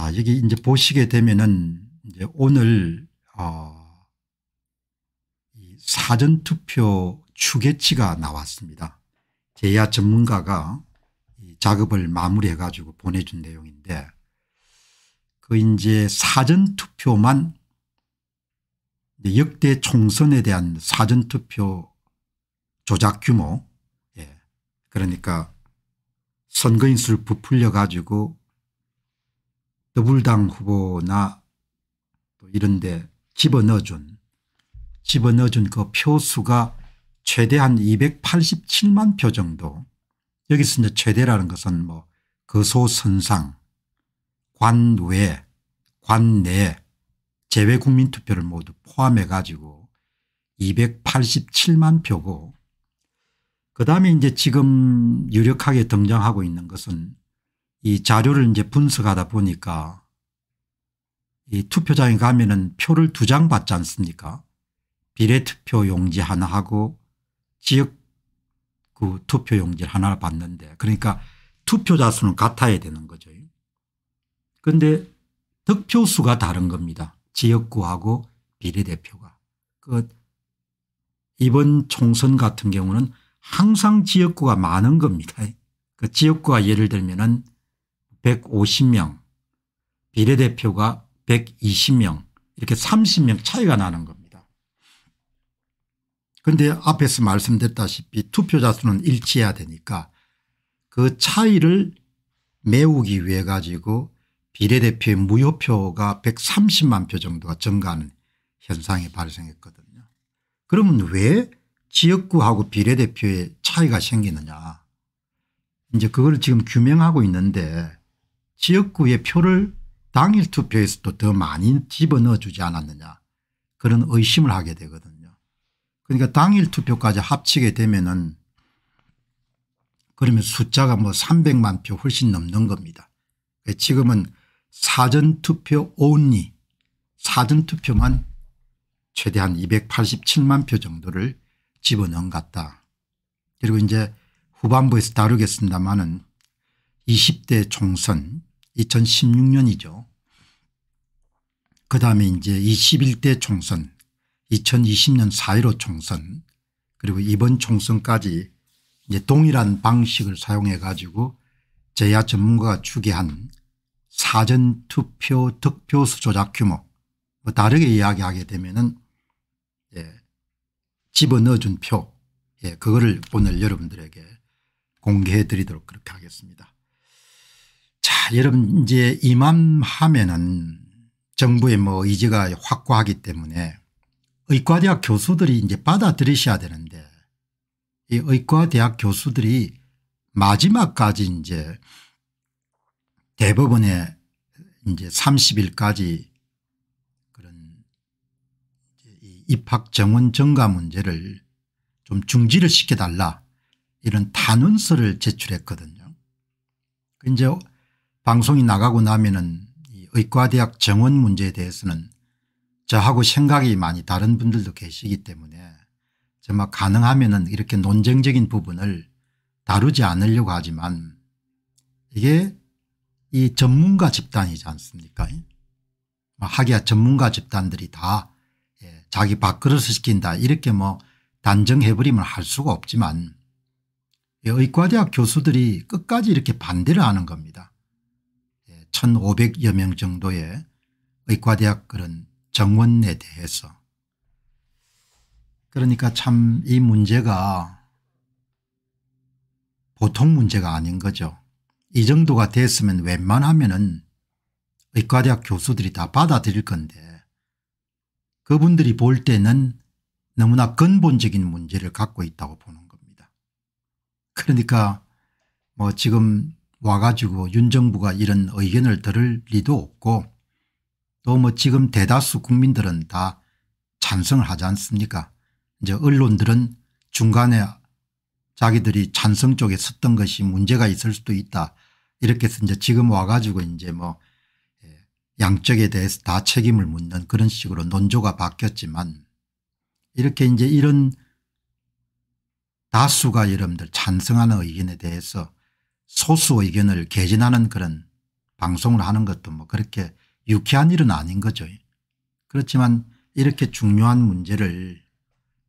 자, 아, 여기 이제 보시게 되면은 이제 오늘 어 사전투표 추계치가 나왔습니다. 제야 전문가가 작업을 마무리해 가지고 보내준 내용인데 그 이제 사전투표만 역대 총선에 대한 사전투표 조작 규모 예. 그러니까 선거인수를 부풀려 가지고 더불당 후보나 이런 데 집어넣어준 집어넣어준 그 표수가 최대한 287만 표 정도 여기서 이제 최대라는 것은 뭐 거소선상 관외 관내 재외국민투표를 모두 포함해 가지고 287만 표고 그다음에 이제 지금 유력하게 등장하고 있는 것은 이 자료를 이제 분석하다 보니까 이 투표장에 가면은 표를 두 장 받지 않습니까? 비례투표 용지 하나 하고 지역구 그 투표 용지 를 하나를 받는데 그러니까 투표자 수는 같아야 되는 거죠. 그런데 득표수가 다른 겁니다. 지역구하고 비례대표가. 그 이번 총선 같은 경우는 항상 지역구가 많은 겁니다. 그 지역구가 예를 들면은 150명, 비례대표가 120명 이렇게 30명 차이가 나는 겁니다. 그런데 앞에서 말씀드렸다시피 투표자 수는 일치해야 되니까 그 차이를 메우기 위해 가지고 비례대표의 무효표가 130만 표 정도가 증가하는 현상이 발생했거든요. 그러면 왜 지역구하고 비례대표의 차이가 생기느냐. 이제 그걸 지금 규명하고 있는데 지역구의 표를 당일 투표에서도 더 많이 집어넣어 주지 않았느냐 그런 의심을 하게 되거든요. 그러니까 당일 투표까지 합치게 되면은 그러면 숫자가 뭐 300만 표 훨씬 넘는 겁니다. 지금은 사전투표 온리 사전투표만 최대한 287만 표 정도를 집어넣은 것 같다. 그리고 이제 후반부에서 다루겠습니다마는 20대 총선 2016년이죠. 그 다음에 이제 21대 총선 2020년 4.15 총선 그리고 이번 총선까지 이제 동일한 방식을 사용해 가지고 제야 전문가가 추계한 사전투표 득표수 조작 규모 뭐 다르게 이야기하게 되면은 예, 집어넣어준 표 예, 그거를 오늘 여러분들에게 공개해 드리도록 그렇게 하겠습니다. 여러분 이제 이맘하면은 정부의 뭐 의지가 확고하기 때문에 의과대학 교수들이 이제 받아들이셔야 되는데 이 의과대학 교수들이 마지막까지 이제 대법원에 이제 30일까지 그런 입학 정원 증가 문제를 좀 중지를 시켜달라 이런 탄원서를 제출했거든요. 그 이제 방송이 나가고 나면은 의과대학 정원 문제에 대해서는 저하고 생각이 많이 다른 분들도 계시기 때문에 정말 가능하면은 이렇게 논쟁적인 부분을 다루지 않으려고 하지만 이게 이 전문가 집단이지 않습니까 뭐 하기야 전문가 집단들이 다 예, 자기 밥그릇을 시킨다 이렇게 뭐 단정해버리면 할 수가 없지만 의과대학 교수들이 끝까지 이렇게 반대를 하는 겁니다. 1,500여 명 정도의 의과대학 그런 정원에 대해서 그러니까 참 이 문제가 보통 문제가 아닌 거죠. 이 정도가 됐으면 웬만하면 은 의과대학 교수들이 다 받아들일 건데 그분들이 볼 때는 너무나 근본적인 문제를 갖고 있다고 보는 겁니다. 그러니까 뭐 지금 와가지고 윤 정부가 이런 의견을 들을 리도 없고 또 뭐 지금 대다수 국민들은 다 찬성을 하지 않습니까 이제 언론들은 중간에 자기들이 찬성 쪽에 섰던 것이 문제가 있을 수도 있다 이렇게 해서 이제 지금 와가지고 이제 뭐 예, 양쪽에 대해서 다 책임을 묻는 그런 식으로 논조가 바뀌었지만 이렇게 이제 이런 다수가 여러분들 찬성하는 의견에 대해서 소수 의견을 개진하는 그런 방송을 하는 것도 뭐 그렇게 유쾌한 일은 아닌 거죠. 그렇지만 이렇게 중요한 문제를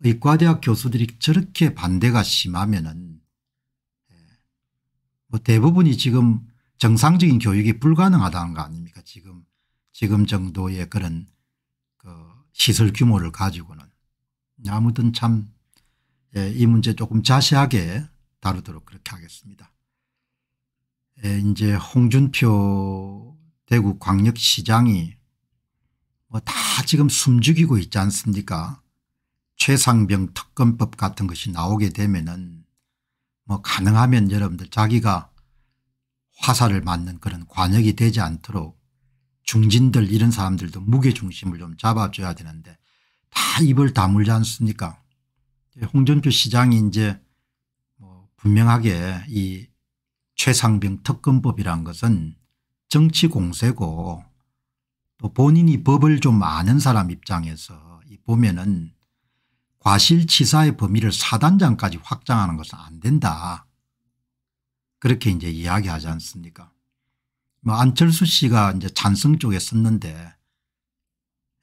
의과대학 교수들이 저렇게 반대가 심하면은 예, 뭐 대부분이 지금 정상적인 교육이 불가능하다는 거 아닙니까? 지금 지금 정도의 그런 그 시설 규모를 가지고는 아무튼 참이 예 문제 조금 자세하게 다루도록 그렇게 하겠습니다. 이제 홍준표 대구 광역시장이 뭐 다 지금 숨죽이고 있지 않습니까 최상병 특검법 같은 것이 나오게 되면은 뭐 가능하면 여러분들 자기가 화살을 맞는 그런 관역이 되지 않도록 중진들 이런 사람들도 무게중심을 좀 잡아줘야 되는데 다 입을 다물지 않습니까 홍준표 시장이 이제 뭐 분명하게 이 최상병 특검법이란 것은 정치 공세고 또 본인이 법을 좀 아는 사람 입장에서 보면은 과실치사의 범위를 사단장까지 확장하는 것은 안 된다. 그렇게 이제 이야기하지 않습니까? 뭐 안철수 씨가 이제 찬성 쪽에 썼는데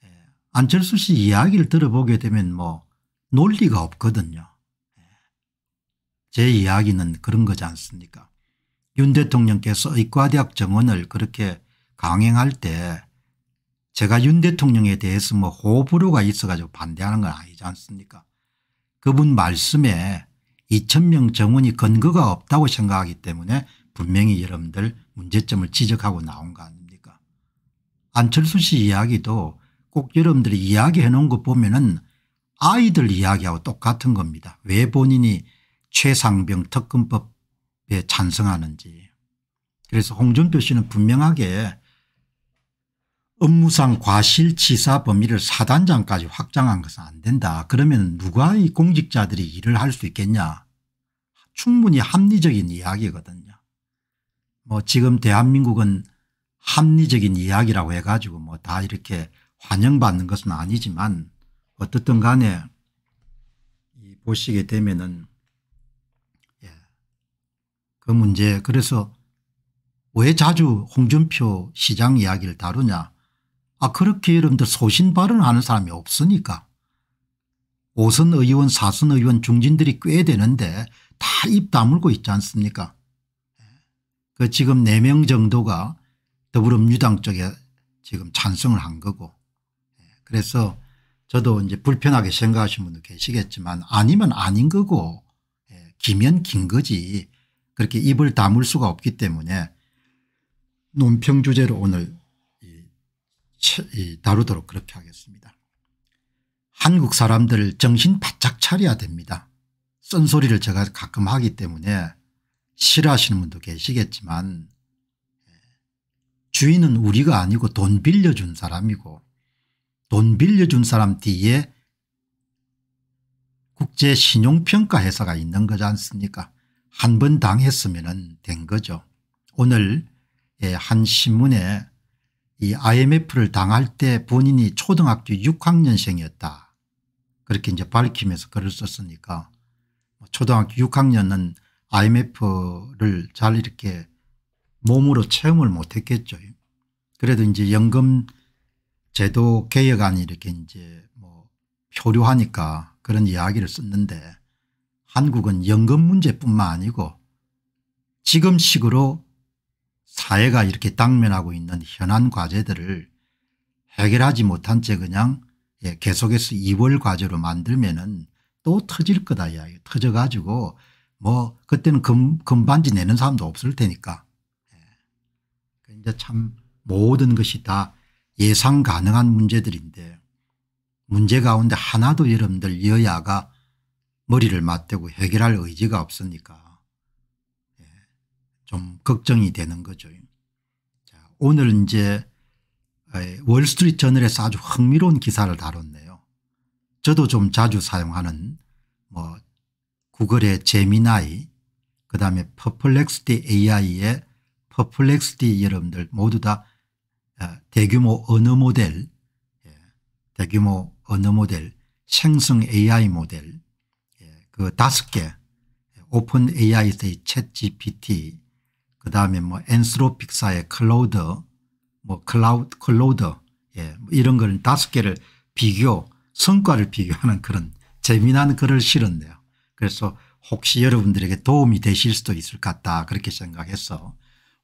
예, 안철수 씨 이야기를 들어보게 되면 뭐 논리가 없거든요. 예, 제 이야기는 그런 거지 않습니까? 윤 대통령께서 의과대학 정원을 그렇게 강행할 때 제가 윤 대통령에 대해서 뭐 호불호가 있어가지고 반대하는 건 아니지 않습니까 그분 말씀에 2천명 정원이 근거가 없다고 생각하기 때문에 분명히 여러분들 문제점을 지적하고 나온 거 아닙니까 안철수 씨 이야기도 꼭 여러분들이 이야기해 놓은 거 보면은 아이들 이야기하고 똑같은 겁니다. 왜 본인이 최상병 특검법 에 예, 찬성하는지 그래서 홍준표 씨는 분명하게 업무상 과실치사 범위를 사단장까지 확장한 것은 안 된다. 그러면 누가 이 공직자들이 일을 할 수 있겠냐 충분히 합리적인 이야기거든요. 뭐 지금 대한민국은 합리적인 이야기라고 해가지고 뭐 다 이렇게 환영받는 것은 아니지만 어떻든 간에 보시게 되면은 그 문제 그래서 왜 자주 홍준표 시장 이야기를 다루냐 아 그렇게 여러분들 소신 발언하는 사람이 없으니까 오선 의원 사선 의원 중진들이 꽤 되는데 다 입 다물고 있지 않습니까 그 지금 4명 정도가 더불어민주당 쪽에 지금 찬성을 한 거고 그래서 저도 이제 불편하게 생각하시는 분도 계시겠지만 아니면 아닌 거고 예, 기면 긴 거지 그렇게 입을 다물 수가 없기 때문에 논평 주제로 오늘 다루도록 그렇게 하겠습니다. 한국 사람들 정신 바짝 차려야 됩니다. 쓴소리를 제가 가끔 하기 때문에 싫어하시는 분도 계시겠지만 예, 주인은 우리가 아니고 돈 빌려준 사람이고 돈 빌려준 사람 뒤에 국제신용평가회사가 있는 거지 않습니까 한번 당했으면 된 거죠. 오늘 예, 한 신문에 이 IMF를 당할 때 본인이 초등학교 6학년생이었다. 그렇게 이제 밝히면서 글을 썼으니까 뭐 초등학교 6학년은 IMF를 잘 이렇게 몸으로 체험을 못했겠죠. 그래도 이제 연금 제도 개혁안이 이렇게 이제 뭐 표류하니까 그런 이야기를 썼는데 한국은 연금 문제뿐만 아니고 지금 식으로 사회가 이렇게 당면하고 있는 현안 과제들을 해결하지 못한 채 그냥 예, 계속해서 이월 과제로 만들면은 또 터질 거다 이야기 터져가지고 뭐 그때는 금, 금반지 내는 사람도 없을 테니까 예. 그 이제 참 모든 것이 다 예상 가능한 문제들인데 문제 가운데 하나도 여러분들 여야가 머리를 맞대고 해결할 의지가 없으니까 예, 좀 걱정이 되는 거죠. 자, 오늘 이제 아, 예, 월스트리트 저널에서 아주 흥미로운 기사를 다뤘네요. 저도 좀 자주 사용하는 뭐 구글의 제미나이 그다음에 퍼플렉스티 AI의 퍼플렉스티 여러분들 모두 다 아, 대규모 언어 모델 예, 대규모 언어 모델 생성 AI 모델 그 다섯 개 오픈 AI의 챗 GPT 그다음에 뭐 엔스로픽사의 클로우드뭐 클라우드 뭐 클로우드 예, 뭐 이런 거는 다섯 개를 비교 성과를 비교하는 그런 재미난 글을 실었네요. 그래서 혹시 여러분들에게 도움이 되실 수도 있을 것 같다 그렇게 생각해서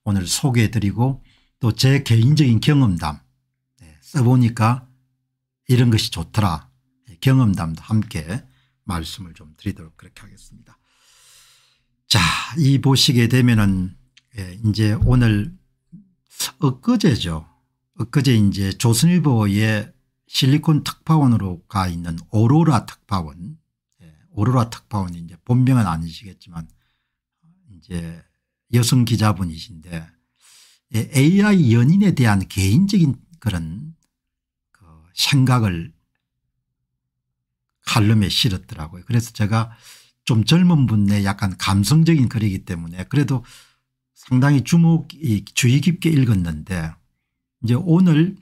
오늘 소개해 드리고 또 제 개인적인 경험담 예, 써보니까 이런 것이 좋더라 예, 경험담도 함께 말씀을 좀 드리도록 그렇게 하겠습니다. 자, 이 보시게 되면은 예, 이제 오늘 엊그제죠. 엊그제 이제 조선일보의 실리콘 특파원으로 가 있는 오로라 특파원, 예, 오로라 특파원이 이제 본명은 아니시겠지만 이제 여성 기자분이신데 예, AI 연인에 대한 개인적인 그런 그 생각을 칼럼에 실었더라고요. 그래서 제가 좀 젊은 분의 약간 감성적인 글이기 때문에 그래도 상당히 주목 주의 깊게 읽었는데 이제 오늘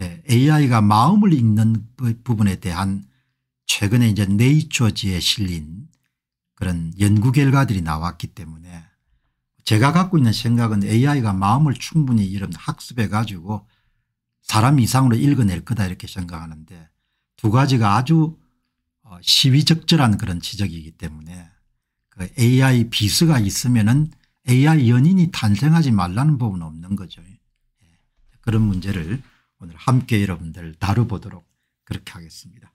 예, AI가 마음을 읽는 부분에 대한 최근에 이제 네이처지에 실린 그런 연구 결과들이 나왔기 때문에 제가 갖고 있는 생각은 AI가 마음을 충분히 이런 학습해 가지고 사람 이상으로 읽어낼 거다 이렇게 생각하는데 두 가지가 아주 어, 시위 적절한 그런 지적이기 때문에 그 AI 비스가 있으면은 AI 연인이 탄생하지 말라는 법은 없는 거죠. 예. 그런 문제를 오늘 함께 여러분들 다뤄보도록 그렇게 하겠습니다.